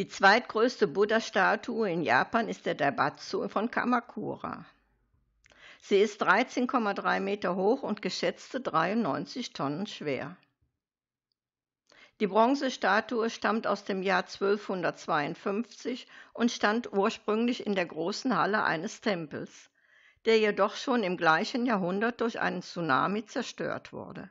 Die zweitgrößte Buddha-Statue in Japan ist der Daibatsu von Kamakura. Sie ist 13,3 Meter hoch und geschätzte 93 Tonnen schwer. Die Bronzestatue stammt aus dem Jahr 1252 und stand ursprünglich in der großen Halle eines Tempels, der jedoch schon im gleichen Jahrhundert durch einen Tsunami zerstört wurde.